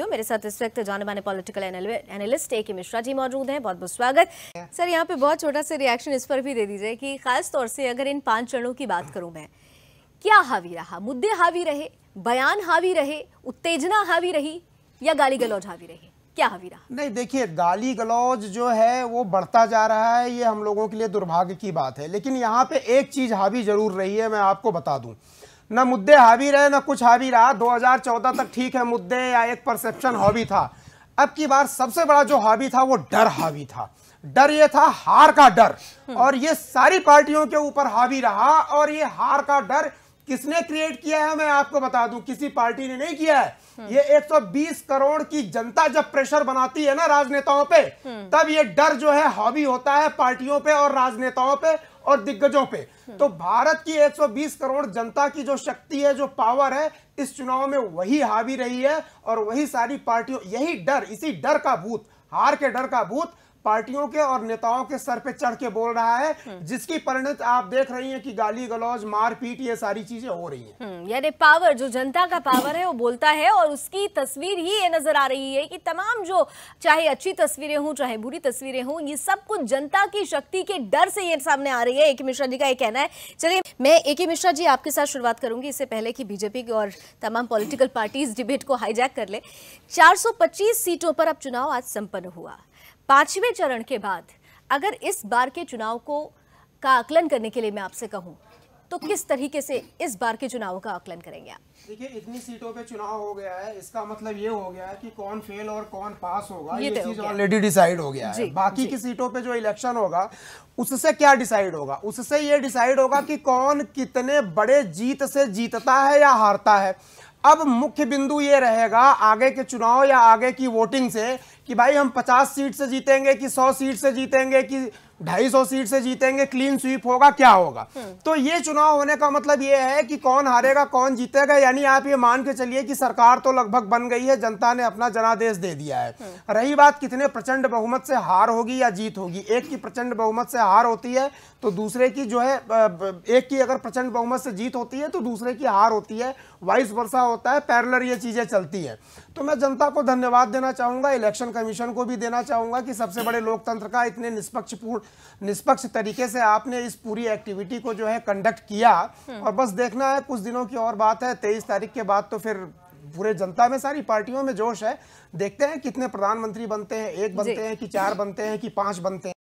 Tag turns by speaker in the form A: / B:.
A: मेरे साथ इस वक्त जाने माने political analyst AK Mishra ji मौजूद हैं बहुत बहुत स्वागत सर यहाँ पे बहुत छोटा सा रिएक्शन इस पर भी दे दीजिए कि खास तौर से अगर इन पांच चरणों की बात करूं मैं क्या हावी रहा मुद्दे हावी रहे बयान हावी रहे उत्तेजना हावी रही या गाली गलौज हावी रही क्या हावी रहा
B: नहीं देखिए गाली गलौज जो है वो बढ़ता जा रहा है ये हम लोगों के लिए दुर्भाग्य की बात है लेकिन यहाँ पे एक चीज हावी जरूर रही है मैं आपको बता दूँ ना मुद्दे हावी रहे ना कुछ हावी रहा 2014 तक ठीक है मुद्दे या एक परसेप्शन हॉबी था अब की बार सबसे बड़ा जो हावी था वो डर हावी था डर ये था हार का डर हम्म। और ये सारी पार्टियों के ऊपर हावी रहा और ये हार का डर किसने क्रिएट किया है मैं आपको बता दूं किसी पार्टी ने नहीं किया है ये 120 करोड़ की जनता जब प्रेशर बनाती है ना राजनेताओं पे हम्म। तब ये डर जो है हॉबी होता है पार्टियों पे और राजनेताओं पे और दिग्गजों पे हम्म। तो भारत की 120 करोड़ जनता की जो शक्ति है जो पावर है इस चुनाव में वही हावी रही है और वही सारी पार्टियों यही डर इसी डर का भूत हार के डर का भूत पार्टियों के और नेताओं के सर पे चढ़ के बोल रहा है हम्म। जिसकी परिणत आप देख रही हैं कि गाली गलौज मारपीट ये सारी
A: चीजें हो रही हैं हम्म, यानी पावर जो जनता का पावर है वो बोलता है और उसकी तस्वीर ही ये नजर आ रही है कि तमाम जो चाहे अच्छी तस्वीरें हों चाहे बुरी तस्वीरें हों ये सब कुछ जनता की शक्ति के डर से ये सामने आ रही है ए मिश्रा जी का ये कहना है चलिए मैं ए के मिश्रा जी आपके साथ शुरुआत करूंगी इससे पहले की बीजेपी और तमाम पोलिटिकल पार्टी डिबेट को हाईजैक कर ले चार सीटों पर अब चुनाव आज संपन्न हुआ पांचवें चरण के बाद अगर इस बार के चुनाव को का आकलन करने के लिए मैं आपसे कहूं तो किस तरीके से इस बार के चुनाव का आकलन करेंगे आप
B: देखिए इतनी सीटों पे चुनाव हो गया है इसका मतलब ये हो गया है कि कौन फेल और कौन पास होगा ये तो चीज ऑलरेडी डिसाइड हो गया है बाकी
A: की सीटों पे जो इलेक्शन
B: होगा उससे क्या डिसाइड होगा उससे ये डिसाइड होगा कि कौन कितने बड़े जीत से जीतता है या हारता है अब मुख्य बिंदु ये रहेगा आगे के चुनाव या आगे की वोटिंग से कि भाई हम 50 सीट से जीतेंगे कि 100 सीट से जीतेंगे कि ढाई सौ सीट से जीतेंगे क्लीन स्वीप होगा क्या होगा हम्म। तो ये चुनाव होने का मतलब ये है कि कौन हारेगा कौन जीतेगा यानी आप ये मान के चलिए कि सरकार तो लगभग बन गई है जनता ने अपना जनादेश दे दिया है हम्म। रही बात कितने प्रचंड बहुमत से हार होगी या जीत होगी एक की प्रचंड बहुमत से हार होती है तो दूसरे की जो है एक की अगर प्रचंड बहुमत से जीत होती है तो दूसरे की हार होती है वाइस वर्षा होता है पैरलर ये चीजें चलती है तो मैं जनता को धन्यवाद देना चाहूंगा इलेक्शन कमीशन को भी देना चाहूंगा कि सबसे बड़े लोकतंत्र का इतने निष्पक्षपूर्ण निष्पक्ष तरीके से आपने इस पूरी एक्टिविटी को जो है कंडक्ट किया हम्म। और बस देखना है कुछ दिनों की और बात है तेईस तारीख के बाद तो फिर पूरे जनता में सारी पार्टियों में जोश है
A: देखते हैं कितने प्रधानमंत्री बनते हैं एक बनते हैं कि चार बनते हैं कि पांच बनते हैं